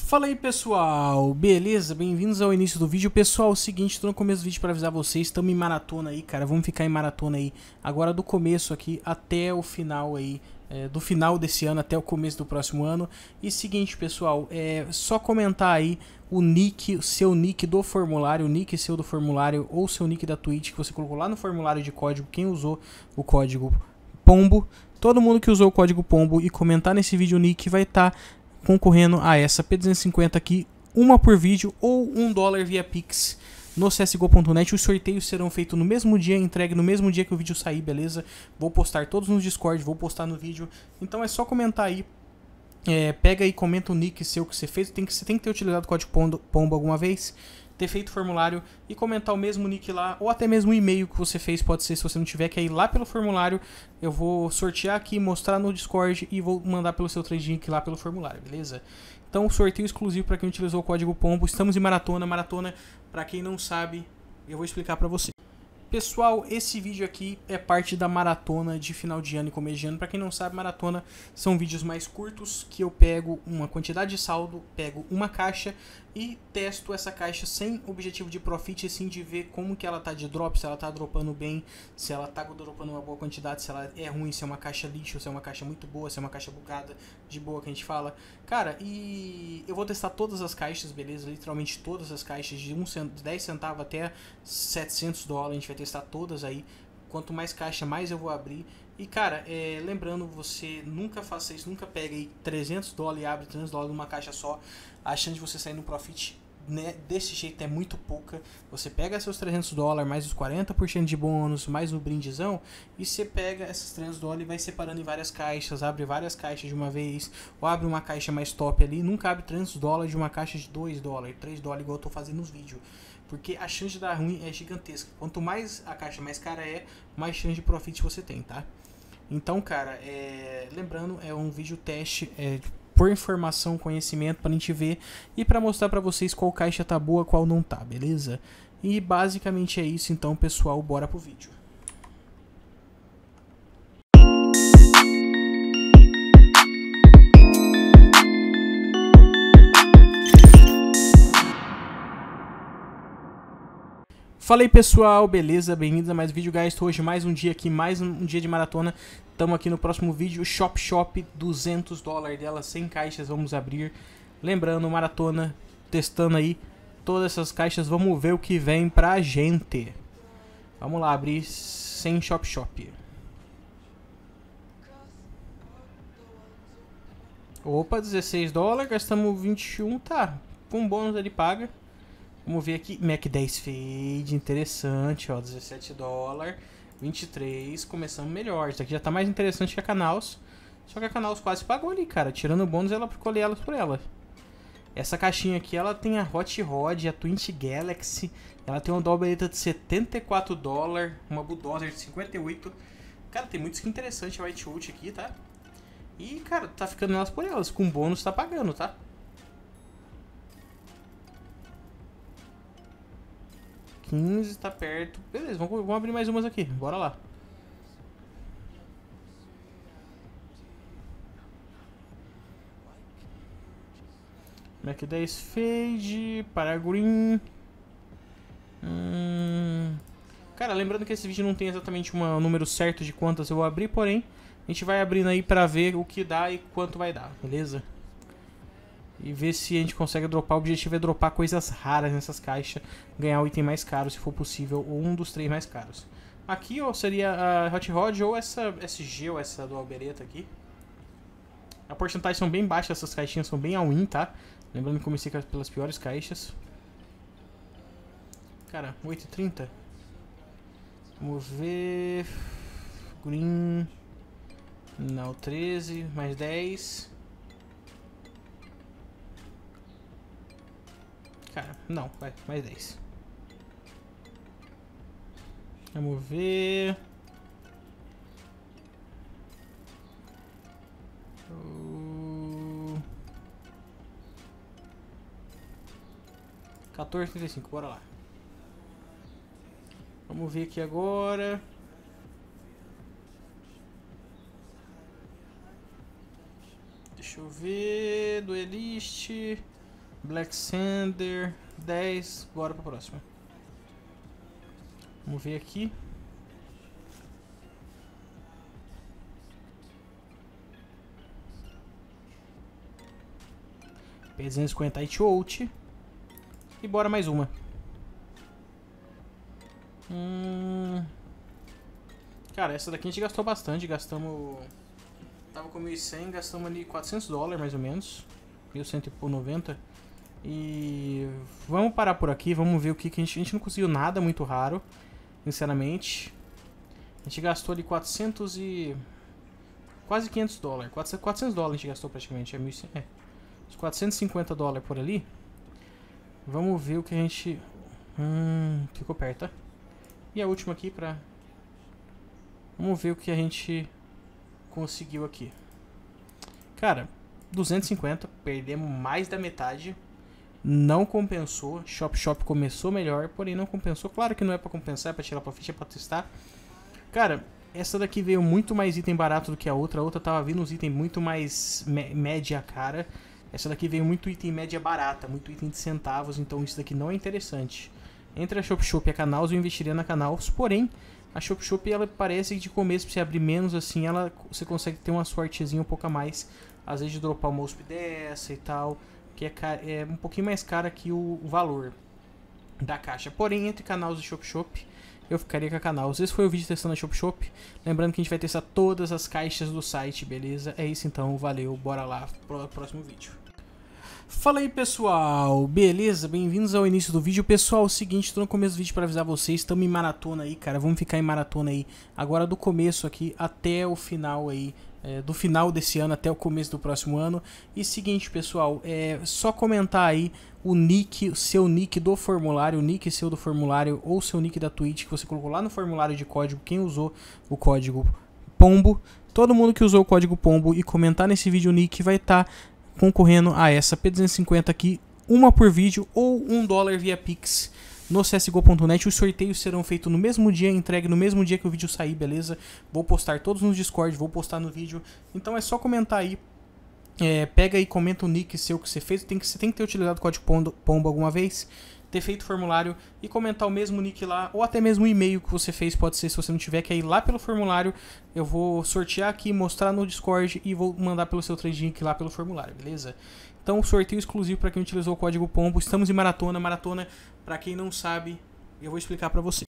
Fala aí pessoal, beleza? Bem-vindos ao início do vídeo. Pessoal, é o seguinte, tô no começo do vídeo para avisar vocês, estamos em maratona aí, cara. Vamos ficar em maratona aí agora do começo aqui até o final aí é, do final desse ano até o começo do próximo ano. E seguinte, pessoal, é só comentar aí o nick, seu nick do formulário, o nick seu do formulário ou seu nick da Twitch que você colocou lá no formulário de código, quem usou o código POMBO. Todo mundo que usou o código POMBO e comentar nesse vídeo o nick vai estar tá concorrendo a essa P250 aqui, uma por vídeo ou um dólar via Pix no csgo.net. Os sorteios serão feitos no mesmo dia, entregue no mesmo dia que o vídeo sair, beleza? Vou postar todos no Discord, vou postar no vídeo. Então é só comentar aí. É, pega e comenta o nick seu que você fez. Tem que, você tem que ter utilizado o código Pomba alguma vez ter feito o formulário e comentar o mesmo nick lá, ou até mesmo o e-mail que você fez, pode ser se você não tiver, que é ir lá pelo formulário, eu vou sortear aqui, mostrar no Discord e vou mandar pelo seu trading lá pelo formulário, beleza? Então, sorteio exclusivo para quem utilizou o código POMBO. Estamos em maratona. Maratona, para quem não sabe, eu vou explicar para você. Pessoal, esse vídeo aqui é parte da maratona de final de ano e começo de ano. Para quem não sabe, maratona são vídeos mais curtos que eu pego uma quantidade de saldo, pego uma caixa e testo essa caixa sem objetivo de profit, assim de ver como que ela tá de drop, se ela tá dropando bem, se ela tá dropando uma boa quantidade, se ela é ruim, se é uma caixa lixo, se é uma caixa muito boa, se é uma caixa bugada, de boa que a gente fala. Cara, e eu vou testar todas as caixas, beleza? Literalmente todas as caixas, de 1 cento, 10 centavos até 700 dólares, a gente vai testar todas aí. Quanto mais caixa, mais eu vou abrir e cara, é, lembrando, você nunca faça isso, nunca pegue 300 dólares e abre 300 dólares numa caixa só, a chance de você sair no profit né, desse jeito é muito pouca. Você pega seus 300 dólares, mais os 40% de bônus, mais o brindezão, e você pega esses 300 dólares e vai separando em várias caixas, abre várias caixas de uma vez, ou abre uma caixa mais top ali. Nunca abre 300 dólares de uma caixa de 2 dólares, 3 dólares, igual eu tô fazendo nos vídeos. Porque a chance de dar ruim é gigantesca. Quanto mais a caixa mais cara é, mais chance de profit você tem, tá? Então, cara, é... lembrando, é um vídeo teste é... por informação, conhecimento, pra gente ver e para mostrar para vocês qual caixa tá boa, qual não tá, beleza? E basicamente é isso, então, pessoal, bora pro vídeo. Fala aí pessoal, beleza? Bem-vindos a mais um vídeo, guys. Estou hoje mais um dia aqui, mais um dia de maratona. Estamos aqui no próximo vídeo, Shop Shop, 200 dólares dela, 100 caixas, vamos abrir. Lembrando, maratona, testando aí todas essas caixas, vamos ver o que vem pra gente. Vamos lá, abrir sem Shop Shop. Opa, 16 dólares, gastamos 21, tá. Com bônus ele paga. Vamos ver aqui. Mac 10 Fade, interessante, ó. 17 dólares, 23. Começando melhor. Isso aqui já tá mais interessante que a Canals. Só que a Canals quase pagou ali, cara. Tirando o bônus, ela colheu elas por ela. Essa caixinha aqui, ela tem a Hot Rod, a Twint Galaxy. Ela tem uma dobreta de 74 dólares, uma Bulldozer de 58. Cara, tem muito skin interessante a White Out aqui, tá? E, cara, tá ficando elas por elas. Com bônus tá pagando, tá? 15 está perto. Beleza, vamos, vamos abrir mais umas aqui. Bora lá. Mac 10 Fade, Paragreen. Hum... Cara, lembrando que esse vídeo não tem exatamente um número certo de quantas eu vou abrir, porém, a gente vai abrindo aí pra ver o que dá e quanto vai dar, beleza? e ver se a gente consegue dropar. O objetivo é dropar coisas raras nessas caixas, ganhar o item mais caro, se for possível, ou um dos três mais caros. Aqui ó, seria a Hot Rod ou essa SG ou essa do Albereta aqui. A porcentagem são bem baixa, essas caixinhas são bem all-in, tá? Lembrando que comecei pelas piores caixas. Cara, 8,30. Vamos ver... Green... Não, 13, mais 10... Cara, não, vai, mais 10. Vamos ver. e 14,35, bora lá. Vamos ver aqui agora. Deixa eu ver. Duelist. Black Sander, 10. Bora pra próxima. Vamos ver aqui. P250 Itchout. E bora mais uma. Hum... Cara, essa daqui a gente gastou bastante. Gastamos... Tava com 1.100, gastamos ali 400 dólares mais ou menos. 1.190. E vamos parar por aqui, vamos ver o que, que a, gente, a gente não conseguiu nada muito raro, sinceramente. A gente gastou ali 400 e... Quase 500 dólares. 400, 400 dólares a gente gastou praticamente. É, 1100, é. 450 dólares por ali. Vamos ver o que a gente... Hum, ficou perto, tá? E a última aqui pra... Vamos ver o que a gente conseguiu aqui. Cara, 250. Perdemos mais da metade não compensou. Shop Shop começou melhor, porém não compensou. Claro que não é para compensar, é para tirar para ficha, é para testar. Cara, essa daqui veio muito mais item barato do que a outra. A outra tava vindo uns itens muito mais média cara. Essa daqui veio muito item média barata, muito item de centavos, então isso daqui não é interessante. Entre a Shop Shop e a Canals, eu investiria na Canals, porém, a Shop Shop ela parece que de começo, pra você abrir menos assim, ela você consegue ter uma sortezinha um pouco a mais. Às vezes de dropar uma USP dessa e tal que é, é um pouquinho mais cara que o, o valor da caixa. Porém, entre canais e Shop Shop, eu ficaria com a canal. Esse foi o vídeo testando a Shop Shop. Lembrando que a gente vai testar todas as caixas do site, beleza? É isso então, valeu, bora lá pro próximo vídeo. Fala aí pessoal, beleza? Bem-vindos ao início do vídeo. Pessoal, é o seguinte, tô no começo do vídeo para avisar vocês, estamos em maratona aí, cara. Vamos ficar em maratona aí agora do começo aqui até o final aí é, do final desse ano até o começo do próximo ano. E seguinte, pessoal, é só comentar aí o nick, seu nick do formulário, o nick seu do formulário ou seu nick da Twitch que você colocou lá no formulário de código, quem usou o código POMBO. Todo mundo que usou o código POMBO e comentar nesse vídeo o nick vai estar tá concorrendo a essa P250 aqui, uma por vídeo ou um dólar via Pix no csgo.net. Os sorteios serão feitos no mesmo dia, entregue no mesmo dia que o vídeo sair, beleza? Vou postar todos no Discord, vou postar no vídeo. Então é só comentar aí. É, pega e comenta o nick seu que você fez. Tem que, você tem que ter utilizado o código Pomba alguma vez ter feito o formulário e comentar o mesmo nick lá, ou até mesmo o e-mail que você fez, pode ser se você não tiver, que é ir lá pelo formulário. Eu vou sortear aqui, mostrar no Discord e vou mandar pelo seu trade link lá pelo formulário, beleza? Então, sorteio exclusivo para quem utilizou o código POMBO. Estamos em maratona. Maratona, para quem não sabe, eu vou explicar para você.